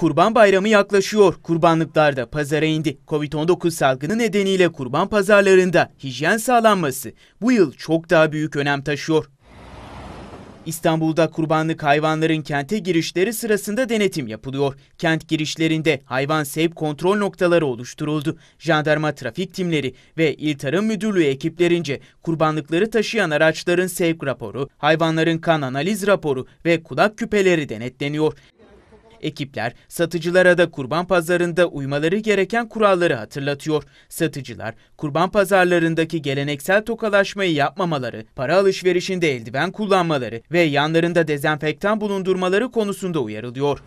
Kurban Bayramı yaklaşıyor. Kurbanlıklar da pazara indi. Covid-19 salgını nedeniyle kurban pazarlarında hijyen sağlanması bu yıl çok daha büyük önem taşıyor. İstanbul'da kurbanlık hayvanların kente girişleri sırasında denetim yapılıyor. Kent girişlerinde hayvan sevk kontrol noktaları oluşturuldu. Jandarma trafik timleri ve İl Tarım Müdürlüğü ekiplerince kurbanlıkları taşıyan araçların sevk raporu, hayvanların kan analiz raporu ve kulak küpeleri denetleniyor. Ekipler satıcılara da kurban pazarında uymaları gereken kuralları hatırlatıyor. Satıcılar kurban pazarlarındaki geleneksel tokalaşmayı yapmamaları, para alışverişinde eldiven kullanmaları ve yanlarında dezenfektan bulundurmaları konusunda uyarılıyor.